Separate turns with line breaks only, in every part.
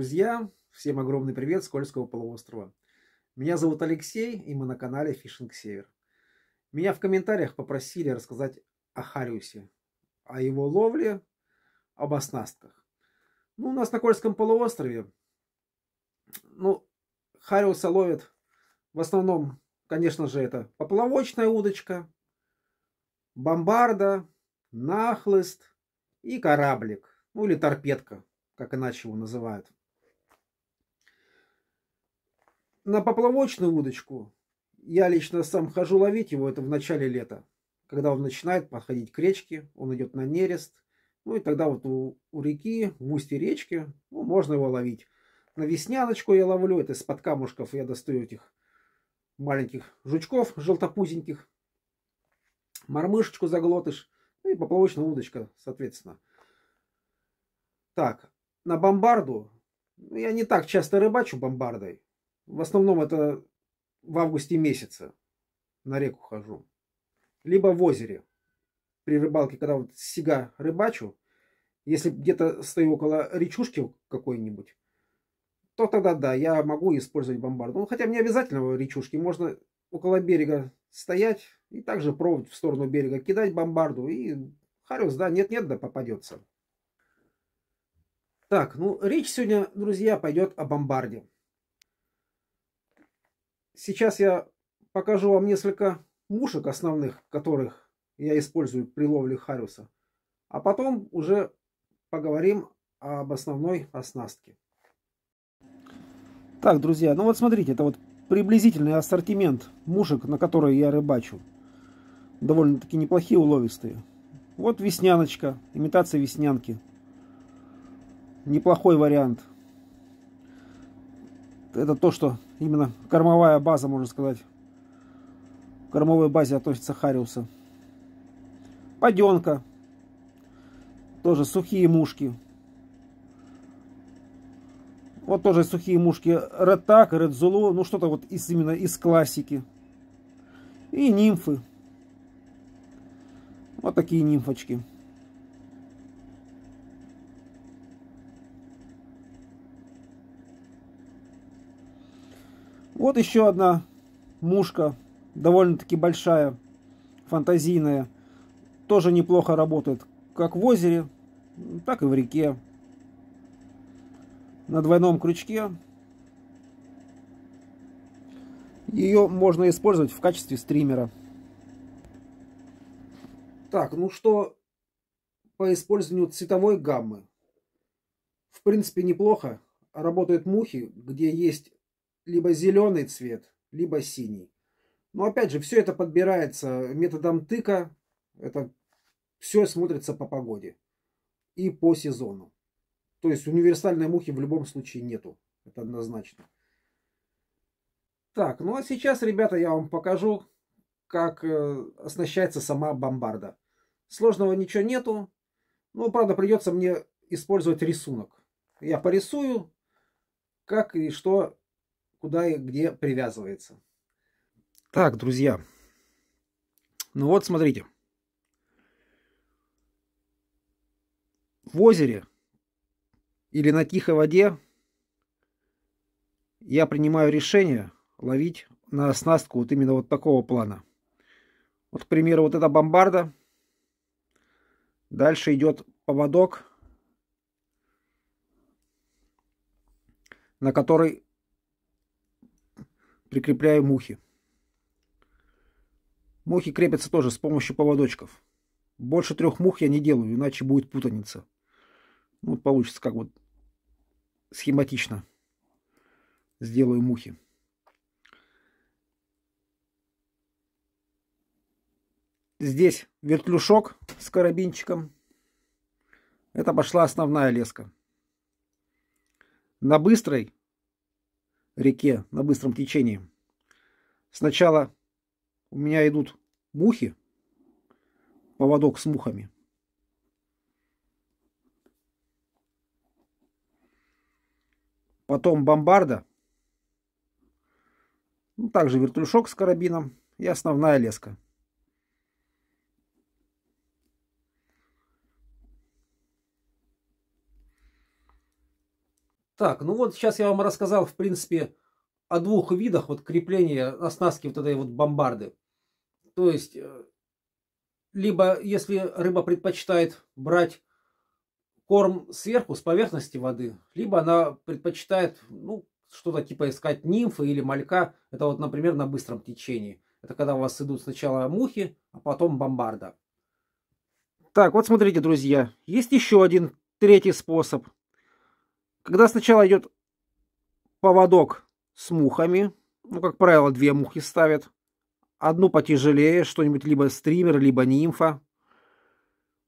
друзья! Всем огромный привет с Кольского полуострова. Меня зовут Алексей, и мы на канале Фишинг Север. Меня в комментариях попросили рассказать о Хариусе, о его ловле, об оснастках. Ну, у нас на Кольском полуострове, ну, Хариуса ловят в основном, конечно же, это поплавочная удочка, бомбарда, нахлыст и кораблик, ну или торпедка, как иначе его называют. на поплавочную удочку я лично сам хожу ловить его, это в начале лета. Когда он начинает подходить к речке, он идет на нерест. Ну и тогда вот у, у реки, в устье речки, ну, можно его ловить. На весняночку я ловлю, это из-под камушков я достаю этих маленьких жучков желтопузеньких. Мормышечку заглотишь ну и поплавочная удочка, соответственно. Так, на бомбарду, ну я не так часто рыбачу бомбардой, в основном это в августе месяце на реку хожу. Либо в озере. При рыбалке, когда вот сега рыбачу, если где-то стою около речушки какой-нибудь, то тогда да, я могу использовать бомбарду. Ну, хотя мне обязательно речушки. Можно около берега стоять и также провод в сторону берега кидать бомбарду. И харюс да, нет-нет, да попадется. Так, ну речь сегодня, друзья, пойдет о бомбарде сейчас я покажу вам несколько мушек основных, которых я использую при ловле хариуса. А потом уже поговорим об основной оснастке. Так, друзья, ну вот смотрите, это вот приблизительный ассортимент мушек, на которые я рыбачу. Довольно-таки неплохие уловистые. Вот весняночка, имитация веснянки. Неплохой вариант. Это то, что именно кормовая база, можно сказать. К кормовой базе относится Хариуса. Паденка. Тоже сухие мушки. Вот тоже сухие мушки. Ретак, Редзулу. Ну, что-то вот из, именно из классики. И нимфы. Вот такие нимфочки. Вот еще одна мушка, довольно-таки большая, фантазийная. Тоже неплохо работает, как в озере, так и в реке. На двойном крючке. Ее можно использовать в качестве стримера. Так, ну что по использованию цветовой гаммы. В принципе, неплохо. Работают мухи, где есть либо зеленый цвет, либо синий. Но опять же, все это подбирается методом тыка. Это все смотрится по погоде и по сезону. То есть универсальной мухи в любом случае нету. Это однозначно. Так, ну а сейчас, ребята, я вам покажу, как э, оснащается сама бомбарда. Сложного ничего нету. Ну, правда, придется мне использовать рисунок. Я порисую, как и что куда и где привязывается. Так, друзья. Ну вот, смотрите. В озере или на тихой воде я принимаю решение ловить на оснастку вот именно вот такого плана. Вот, к примеру, вот эта бомбарда. Дальше идет поводок, на который прикрепляю мухи. Мухи крепятся тоже с помощью поводочков. Больше трех мух я не делаю, иначе будет путаница. Ну, вот получится как вот схематично сделаю мухи. Здесь вертлюшок с карабинчиком. Это пошла основная леска. На быстрой реке на быстром течении. Сначала у меня идут мухи, поводок с мухами. Потом бомбарда. Ну, также вертушок с карабином и основная леска. Так, ну вот сейчас я вам рассказал, в принципе, о двух видах вот крепления оснастки вот этой вот бомбарды. То есть, э, либо если рыба предпочитает брать корм сверху, с поверхности воды, либо она предпочитает, ну, что-то типа искать нимфы или малька. Это вот, например, на быстром течении. Это когда у вас идут сначала мухи, а потом бомбарда. Так, вот смотрите, друзья, есть еще один третий способ – когда сначала идет поводок с мухами, ну, как правило, две мухи ставят, одну потяжелее, что-нибудь либо стример, либо нимфа,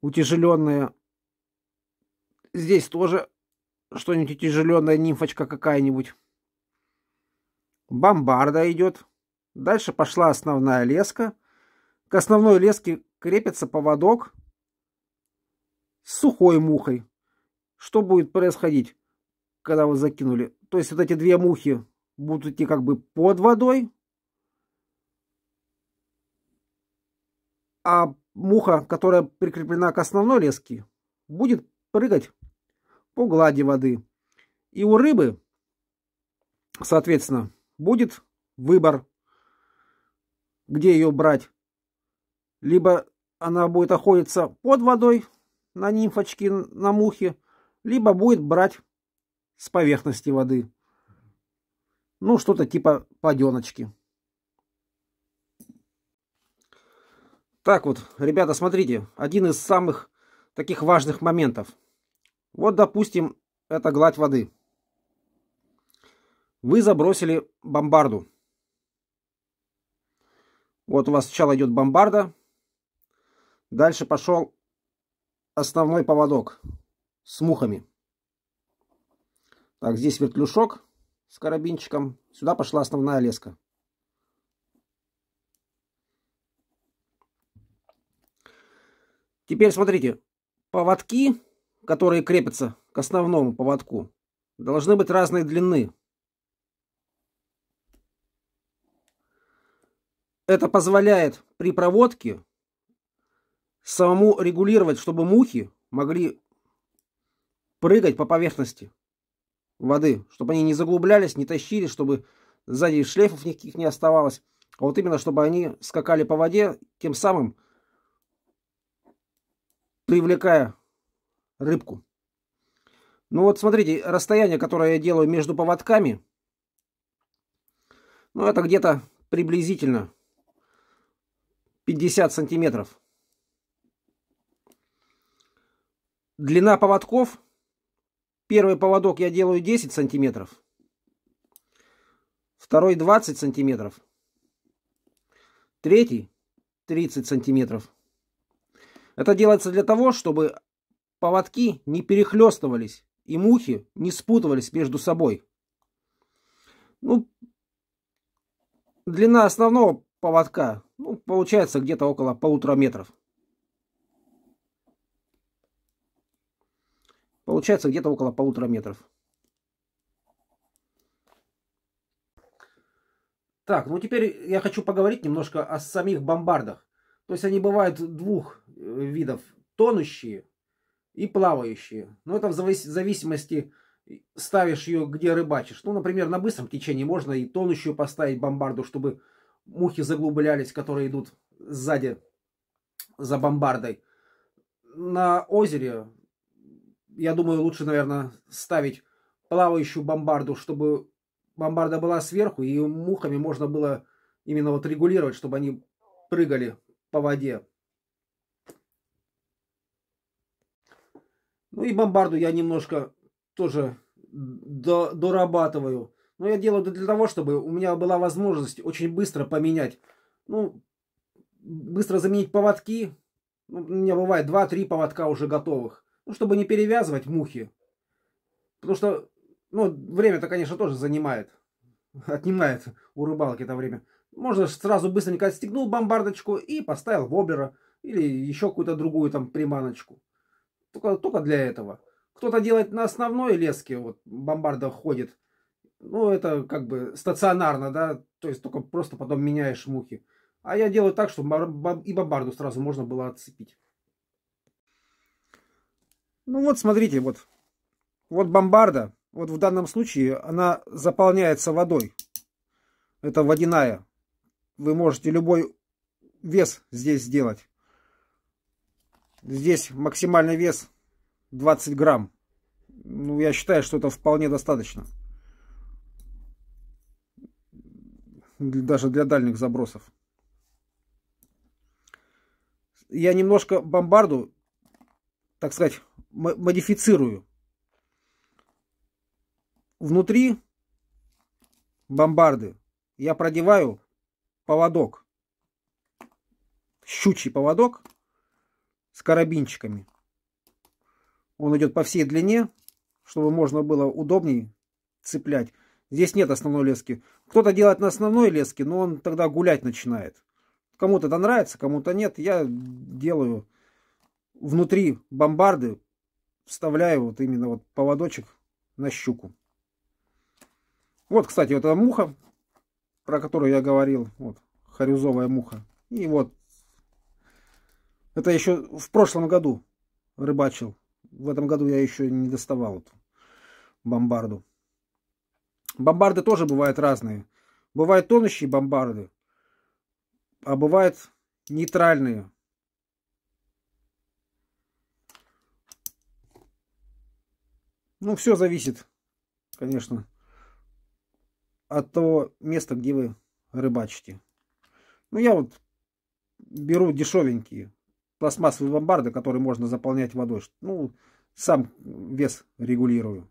утяжеленная. Здесь тоже что-нибудь утяжеленная нимфочка какая-нибудь. Бомбарда идет. Дальше пошла основная леска. К основной леске крепится поводок с сухой мухой. Что будет происходить? когда вы закинули. То есть вот эти две мухи будут идти как бы под водой, а муха, которая прикреплена к основной леске, будет прыгать по глади воды. И у рыбы, соответственно, будет выбор, где ее брать. Либо она будет охотиться под водой на нимфочки, на мухи, либо будет брать с поверхности воды. Ну, что-то типа паденочки. Так вот, ребята, смотрите, один из самых таких важных моментов. Вот, допустим, это гладь воды. Вы забросили бомбарду. Вот у вас сначала идет бомбарда. Дальше пошел основной поводок с мухами. Так, здесь вертлюшок с карабинчиком. Сюда пошла основная леска. Теперь смотрите, поводки, которые крепятся к основному поводку, должны быть разной длины. Это позволяет при проводке самому регулировать, чтобы мухи могли прыгать по поверхности воды, чтобы они не заглублялись, не тащили, чтобы сзади шлейфов никаких не оставалось. А вот именно, чтобы они скакали по воде, тем самым привлекая рыбку. Ну вот смотрите, расстояние, которое я делаю между поводками, ну это где-то приблизительно 50 сантиметров. Длина поводков Первый поводок я делаю 10 сантиметров. Второй 20 сантиметров. Третий 30 сантиметров. Это делается для того, чтобы поводки не перехлестывались и мухи не спутывались между собой. Ну, длина основного поводка ну, получается где-то около полутора метров. Получается где-то около полутора метров. Так, ну теперь я хочу поговорить немножко о самих бомбардах. То есть они бывают двух э, видов. Тонущие и плавающие. Но ну, это в зависимости э, ставишь ее где рыбачишь. Ну, например, на быстром течении можно и тонущую поставить бомбарду, чтобы мухи заглублялись, которые идут сзади за бомбардой. На озере я думаю, лучше, наверное, ставить плавающую бомбарду, чтобы бомбарда была сверху, и мухами можно было именно вот регулировать, чтобы они прыгали по воде. Ну и бомбарду я немножко тоже до, дорабатываю. Но я делаю это для того, чтобы у меня была возможность очень быстро поменять. Ну, быстро заменить поводки. Ну, у меня бывает 2-3 поводка уже готовых ну, чтобы не перевязывать мухи. Потому что, ну, время-то, конечно, тоже занимает, отнимает у рыбалки это время. Можно сразу быстренько отстегнул бомбардочку и поставил воблера или еще какую-то другую там приманочку. Только, только для этого. Кто-то делает на основной леске, вот бомбарда ходит. Ну, это как бы стационарно, да, то есть только просто потом меняешь мухи. А я делаю так, чтобы и бомбарду сразу можно было отцепить. Ну вот смотрите, вот, вот бомбарда, вот в данном случае она заполняется водой. Это водяная. Вы можете любой вес здесь сделать. Здесь максимальный вес 20 грамм. Ну, я считаю, что это вполне достаточно. Даже для дальних забросов. Я немножко бомбарду так сказать, модифицирую. Внутри бомбарды я продеваю поводок, щучий поводок с карабинчиками. Он идет по всей длине, чтобы можно было удобнее цеплять. Здесь нет основной лески. Кто-то делает на основной леске, но он тогда гулять начинает. Кому-то это нравится, кому-то нет. Я делаю внутри бомбарды вставляю вот именно вот поводочек на щуку. Вот, кстати, вот эта муха, про которую я говорил, вот, харюзовая муха. И вот, это еще в прошлом году рыбачил. В этом году я еще не доставал эту бомбарду. Бомбарды тоже бывают разные. Бывают тонущие бомбарды, а бывают нейтральные Ну, все зависит, конечно, от того места, где вы рыбачите. Ну, я вот беру дешевенькие пластмассовые бомбарды, которые можно заполнять водой. Ну, сам вес регулирую.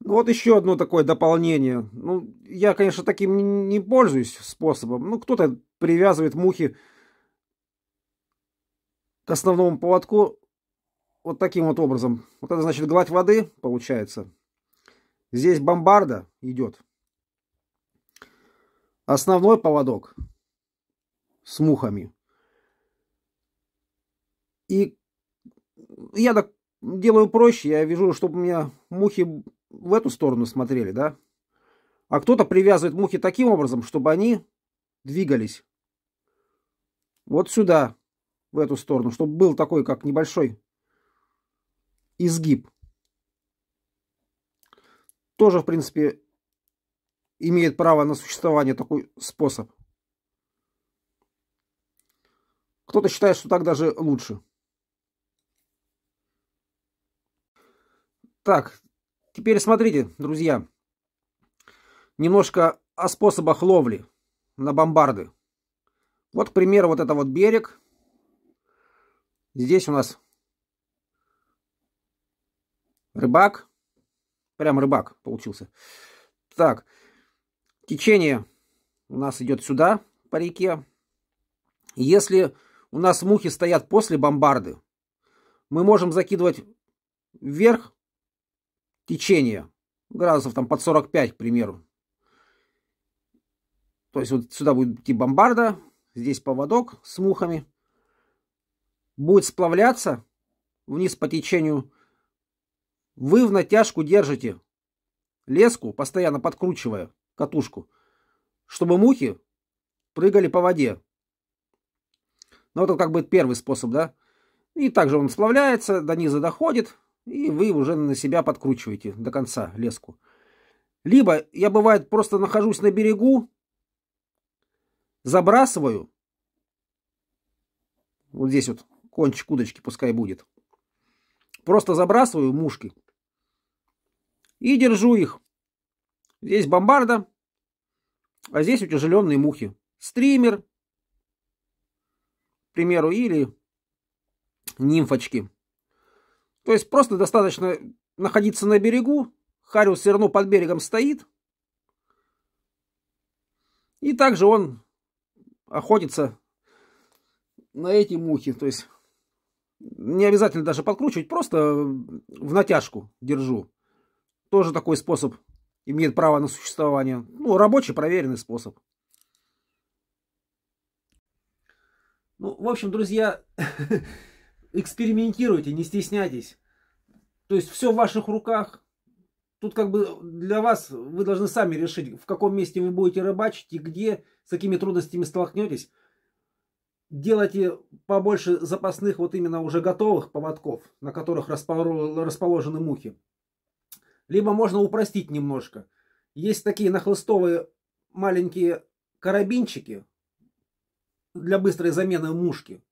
Ну, вот еще одно такое дополнение. Ну, я, конечно, таким не пользуюсь способом. Ну, кто-то привязывает мухи к основному поводку вот таким вот образом. Вот это значит гладь воды получается. Здесь бомбарда идет. Основной поводок с мухами. И я так делаю проще. Я вижу, чтобы у меня мухи в эту сторону смотрели, да? А кто-то привязывает мухи таким образом, чтобы они двигались. Вот сюда в эту сторону, чтобы был такой, как небольшой изгиб. Тоже, в принципе, имеет право на существование такой способ. Кто-то считает, что так даже лучше. Так, теперь смотрите, друзья, немножко о способах ловли на бомбарды. Вот, к примеру, вот это вот берег – Здесь у нас рыбак. Прям рыбак получился. Так, течение у нас идет сюда по реке. Если у нас мухи стоят после бомбарды, мы можем закидывать вверх течение градусов там под 45, к примеру. То есть вот сюда будет идти бомбарда, здесь поводок с мухами будет сплавляться вниз по течению, вы в натяжку держите леску, постоянно подкручивая катушку, чтобы мухи прыгали по воде. Ну это как бы первый способ, да? И также он сплавляется, до низа доходит, и вы уже на себя подкручиваете до конца леску. Либо я, бывает, просто нахожусь на берегу, забрасываю, вот здесь вот кончик удочки пускай будет. Просто забрасываю мушки и держу их. Здесь бомбарда, а здесь утяжеленные мухи. Стример, к примеру, или нимфочки. То есть просто достаточно находиться на берегу, Хариус все равно под берегом стоит, и также он охотится на эти мухи, то есть не обязательно даже подкручивать, просто в натяжку держу. Тоже такой способ имеет право на существование. Ну, рабочий проверенный способ. Ну, в общем, друзья, экспериментируйте, не стесняйтесь. То есть все в ваших руках. Тут как бы для вас вы должны сами решить, в каком месте вы будете рыбачить и где, с какими трудностями столкнетесь делайте побольше запасных вот именно уже готовых поводков, на которых расположены мухи. Либо можно упростить немножко. Есть такие нахлыстовые маленькие карабинчики для быстрой замены мушки.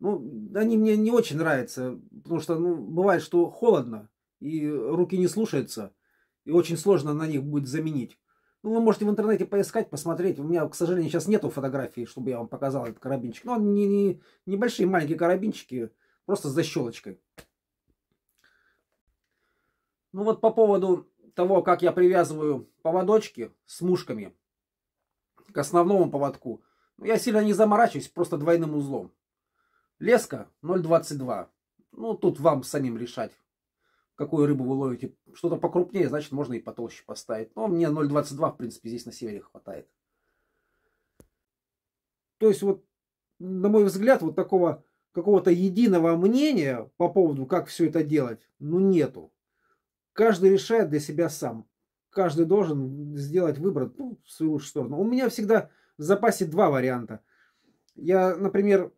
Ну, они мне не очень нравятся, потому что ну, бывает, что холодно, и руки не слушаются, и очень сложно на них будет заменить. Ну, вы можете в интернете поискать, посмотреть. У меня, к сожалению, сейчас нету фотографии, чтобы я вам показал этот карабинчик. Но они не, не, небольшие маленькие карабинчики, просто с защелочкой. Ну вот по поводу того, как я привязываю поводочки с мушками к основному поводку. Ну, я сильно не заморачиваюсь, просто двойным узлом. Леска 0,22. Ну, тут вам самим решать какую рыбу вы ловите. Что-то покрупнее, значит, можно и потолще поставить. Но мне 0,22, в принципе, здесь на севере хватает. То есть, вот, на мой взгляд, вот такого какого-то единого мнения по поводу, как все это делать, ну, нету. Каждый решает для себя сам. Каждый должен сделать выбор ну, в свою лучшую сторону. У меня всегда в запасе два варианта. Я, например,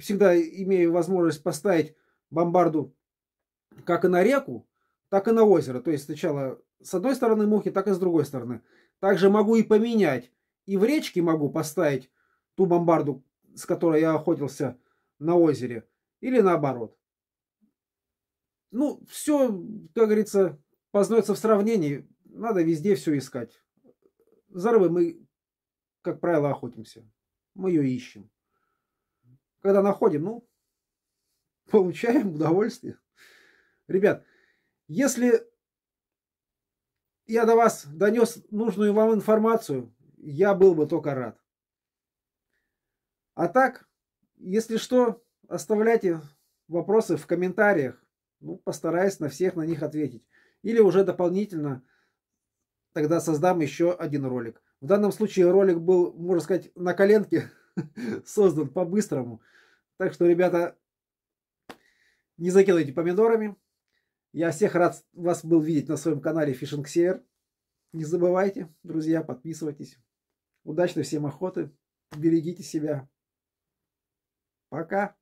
всегда имею возможность поставить бомбарду как и на реку, так и на озеро. То есть сначала с одной стороны мухи, так и с другой стороны. Также могу и поменять. И в речке могу поставить ту бомбарду, с которой я охотился на озере. Или наоборот. Ну, все, как говорится, познается в сравнении. Надо везде все искать. Зарвы мы, как правило, охотимся. Мы ее ищем. Когда находим, ну, получаем удовольствие. Ребят, если я до вас донес нужную вам информацию, я был бы только рад. А так, если что, оставляйте вопросы в комментариях. Ну, постараюсь на всех на них ответить. Или уже дополнительно тогда создам еще один ролик. В данном случае ролик был, можно сказать, на коленке создан по-быстрому. Так что, ребята, не закидывайте помидорами. Я всех рад вас был видеть на своем канале Фишинг Север. Не забывайте, друзья, подписывайтесь. Удачной всем охоты. Берегите себя. Пока.